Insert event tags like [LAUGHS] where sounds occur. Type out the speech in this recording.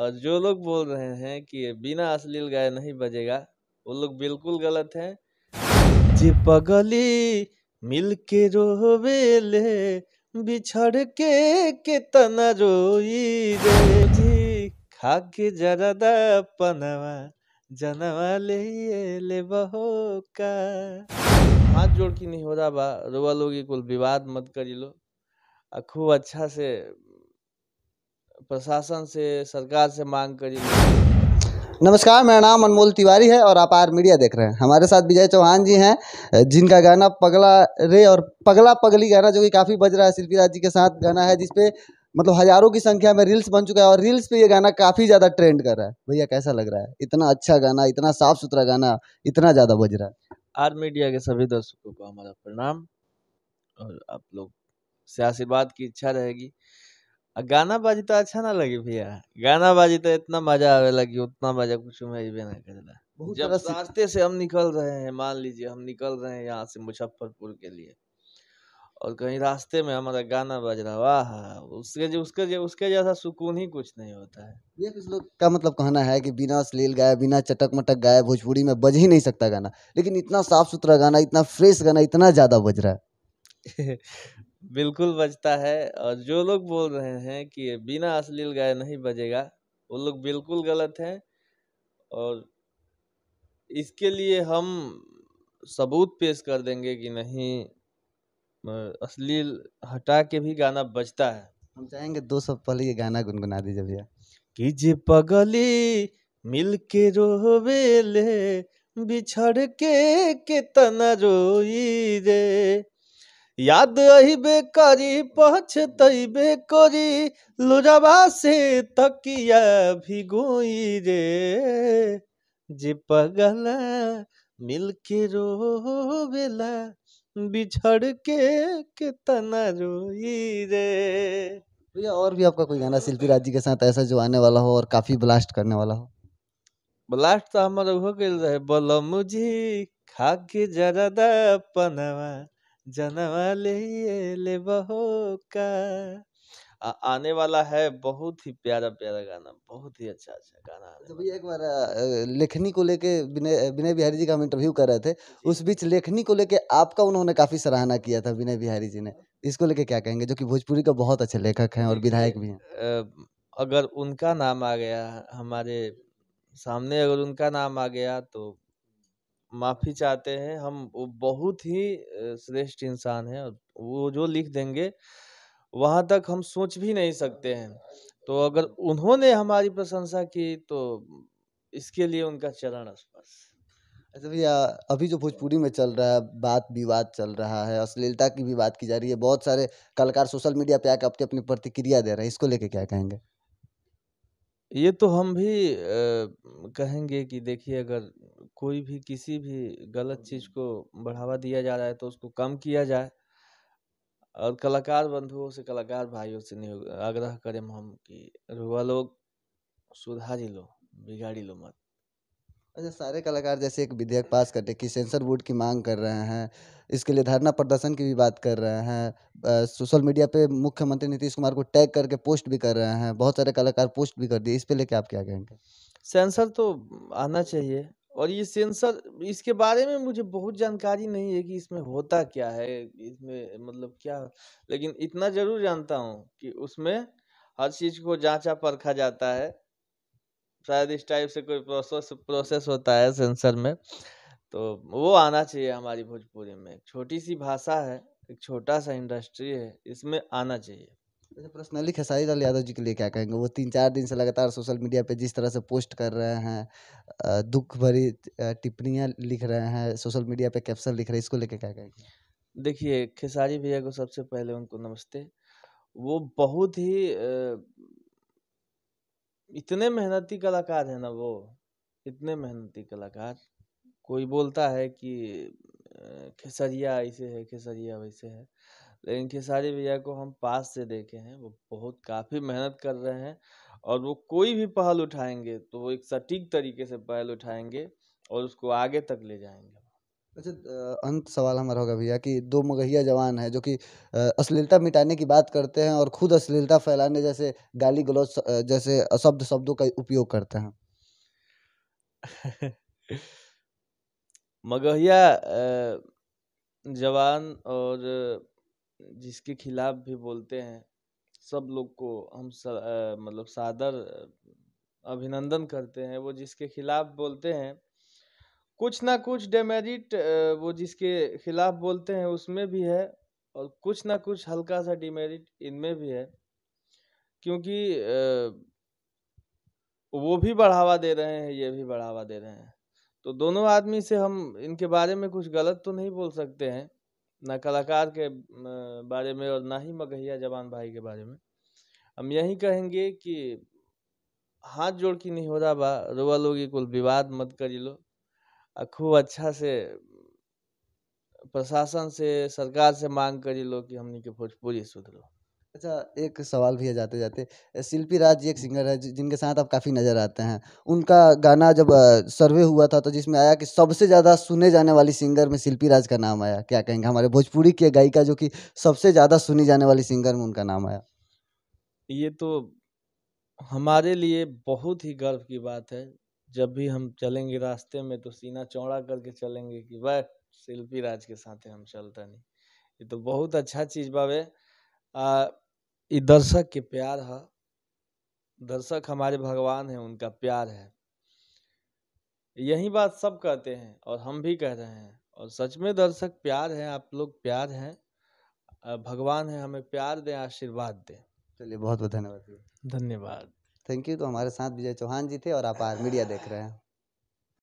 और जो लोग बोल रहे हैं कि बिना अश्लील गाय नहीं बजेगा वो लोग बिल्कुल गलत हैं जे पगली मिल के ले बिछड़ के कितना रोई रे जी खा के जरा दा जनवा ले ले बहो का हाथ जोड़ के नहीं हो रहा बा रोवा लोग कुल विवाद मत करी लो खूब अच्छा से प्रशासन से सरकार से मांग करी नमस्कार मेरा नाम अनमोल तिवारी है और आप आर मीडिया देख रहे हैं हमारे साथ विजय चौहान जी हैं जिनका गाना पगला रे और पगला पगली गाना जो कि काफ़ी बज रहा है शिल्पी राज जी के साथ गाना है जिसपे मतलब हज़ारों की संख्या में रील्स बन चुका है और रील्स पे ये गाना काफ़ी ज़्यादा ट्रेंड कर रहा है भैया कैसा लग रहा है इतना अच्छा गाना इतना साफ़ सुथरा गाना इतना ज़्यादा बज रहा है आर मीडिया के सभी दर्शकों को हमारा प्रणाम और आप लोग से आशीर्वाद की इच्छा रहेगी गाना बाजी तो अच्छा ना लगे भैया गाना बाजी तो इतना मजा आवे लगी उतना मजा कुछ में भी ना जब रास्ते से हम निकल रहे हैं मान लीजिए हम निकल रहे हैं यहाँ से मुजफ्फरपुर के लिए और कहीं रास्ते में हमारा गाना बज रहा वाह उसके जो उसके जो उसके जैसा सुकून ही कुछ नहीं होता है ये कुछ लोग का मतलब कहना है कि बिना अश्लील गाया बिना चटक मटक गाया भोजपुरी में बज ही नहीं सकता गाना लेकिन इतना साफ सुथरा गाना इतना फ्रेश गाना इतना ज़्यादा बज रहा है [LAUGHS] बिल्कुल बजता है और जो लोग बोल रहे हैं कि बिना अश्लील गाय नहीं बजेगा वो लोग बिल्कुल गलत हैं और इसके लिए हम सबूत पेश कर देंगे कि नहीं अश्लील हटा के भी गाना बजता है हम चाहेंगे दो सब पहले ये गाना गुनगुना दीजिए भैया जे पगली मिल के रोवेले बिछड़ के कितना रोई रे याद आई बेकारी पछतैबे बेकारी लुरवा से तकिया भिगोई रे जे पगला मिलके बेला बिछड़ के कितना रोई रे भैया और भी आपका कोई गाना शिल्पी राज जी के साथ ऐसा जो आने वाला हो और काफी ब्लास्ट करने वाला हो ब्लास्ट तो हमारा हो गया रहे बोलो मुझे खा के जरा पनवा जनवा ले ले बहो का आ, आने वाला है बहुत ही प्यारा प्यारा गाना बहुत ही अच्छा अच्छा गाना तो भैया एक बार लेखनी को लेके विनय विनय बिहारी जी का हम इंटरव्यू कर रहे थे उस बीच लेखनी को लेके आपका उन्होंने काफी सराहना किया था विनय बिहारी जी ने हाँ। इसको लेके क्या कहेंगे जो कि भोजपुरी का बहुत अच्छे लेखक हैं और विधायक भी हैं अगर उनका नाम आ गया हमारे सामने अगर उनका नाम आ गया तो माफ़ी चाहते हैं हम वो बहुत ही श्रेष्ठ इंसान हैं और वो जो लिख देंगे वहाँ तक हम सोच भी नहीं सकते हैं तो अगर उन्होंने हमारी प्रशंसा की तो इसके लिए उनका चरण स्पर्श अच्छा भैया अभी जो भोजपुरी में चल रहा है बात विवाद चल रहा है अश्लीलता की भी बात की जा रही है बहुत सारे कलाकार सोशल मीडिया पे आकर अपनी अपनी प्रतिक्रिया दे रहे हैं इसको लेके क्या कहेंगे ये तो हम भी आ, कहेंगे कि देखिए अगर कोई भी किसी भी गलत चीज़ को बढ़ावा दिया जा रहा है तो उसको कम किया जाए। और कलाकार बंधुओं से, कलाकार भाइयों से आग्रह करें हम कि रुआ लोग, सुधारी लो, बिगाड़ी लो मत। ऐसे सारे कलाकार जैसे एक विधेयक पास करते कि सेंसर बोर्ड की मांग कर रहे हैं इसके लिए धरना प्रदर्शन की भी बात कर रहे हैं सोशल मीडिया पे मुख्यमंत्री नीतीश कुमार को टैग करके पोस्ट भी कर रहे हैं बहुत सारे कलाकार पोस्ट भी कर दिए इस पे लेके आप क्या कहेंगे सेंसर तो आना चाहिए और ये सेंसर इसके बारे में मुझे बहुत जानकारी नहीं है कि इसमें होता क्या है इसमें मतलब क्या लेकिन इतना जरूर जानता हूँ कि उसमें हर चीज़ को जांचा परखा जाता है शायद इस टाइप से कोई प्रोसेस प्रोसेस होता है सेंसर में तो वो आना चाहिए हमारी भोजपुरी में छोटी सी भाषा है एक छोटा सा इंडस्ट्री है इसमें आना चाहिए जैसे अच्छा, पर्सनली खेसारी लाल यादव जी के लिए क्या कहेंगे वो तीन चार दिन से लगातार सोशल मीडिया पे जिस तरह से पोस्ट कर रहे हैं दुख भरी टिप्पणियाँ लिख रहे हैं सोशल मीडिया पे कैप्शन लिख रहे हैं इसको लेके क्या कहेंगे देखिए खेसारी भैया को सबसे पहले उनको नमस्ते वो बहुत ही इतने मेहनती कलाकार हैं ना वो इतने मेहनती कलाकार कोई बोलता है कि खेसरिया ऐसे है खेसरिया वैसे है लेकिन खेसारी भैया को हम पास से देखे हैं वो बहुत काफ़ी मेहनत कर रहे हैं और वो कोई भी पहल उठाएंगे तो वो एक सटीक तरीके से पहल उठाएंगे और उसको आगे तक ले जाएंगे अच्छा अंत सवाल हमारा होगा भैया कि दो मगहिया जवान हैं जो कि अश्लीलता मिटाने की बात करते हैं और खुद अश्लीलता फैलाने जैसे गाली-गलौज जैसे अशब्द शब्दों का उपयोग करते हैं। [LAUGHS] मगहिया जवान और जिसके खिलाफ भी बोलते हैं, सब लोग को हम मतलब सादर अभिनंदन करते हैं। वो जिसके खिलाफ बोलते हैं कुछ ना कुछ डेमेरिट वो जिसके खिलाफ बोलते हैं उसमें भी है और कुछ ना कुछ हल्का सा डिमेरिट इनमें भी है क्योंकि वो भी बढ़ावा दे रहे हैं ये भी बढ़ावा दे रहे हैं तो दोनों आदमी से हम इनके बारे में कुछ गलत तो नहीं बोल सकते हैं ना कलाकार के बारे में और ना ही मगहिया जवान भाई के बारे में हम यही कहेंगे कि हाथ जोड़ के नहीं हो रहा बा रोवा लोगी कुल विवाद मत करी लो खूब अच्छा से प्रशासन से सरकार से मांग करी लो कि हमने के भोजपुरी सुधरो अच्छा एक सवाल है जाते जाते शिल्पी राज जी एक सिंगर है जिनके साथ आप काफ़ी नज़र आते हैं उनका गाना जब सर्वे हुआ था तो जिसमें आया कि सबसे ज़्यादा सुने जाने वाली सिंगर में शिल्पी राज का नाम आया क्या कहेंगे हमारे भोजपुरी की गायिका जो कि सबसे ज़्यादा सुनी जाने वाली सिंगर में उनका नाम आया ये तो हमारे लिए बहुत ही गर्व की बात है जब भी हम चलेंगे रास्ते में तो सीना चौड़ा करके चलेंगे कि वह शिल्पी राज के साथ हम नहीं ये तो बहुत अच्छा चीज बाबे ये दर्शक के प्यार है दर्शक हमारे भगवान है उनका प्यार है यही बात सब कहते हैं और हम भी कह रहे हैं और सच में दर्शक प्यार है आप लोग प्यार हैं भगवान है हमें प्यार दें आशीर्वाद दें चलिए बहुत बहुत धन्यवाद धन्यवाद थैंक यू तो हमारे साथ विजय चौहान जी थे और आप आर मीडिया देख रहे हैं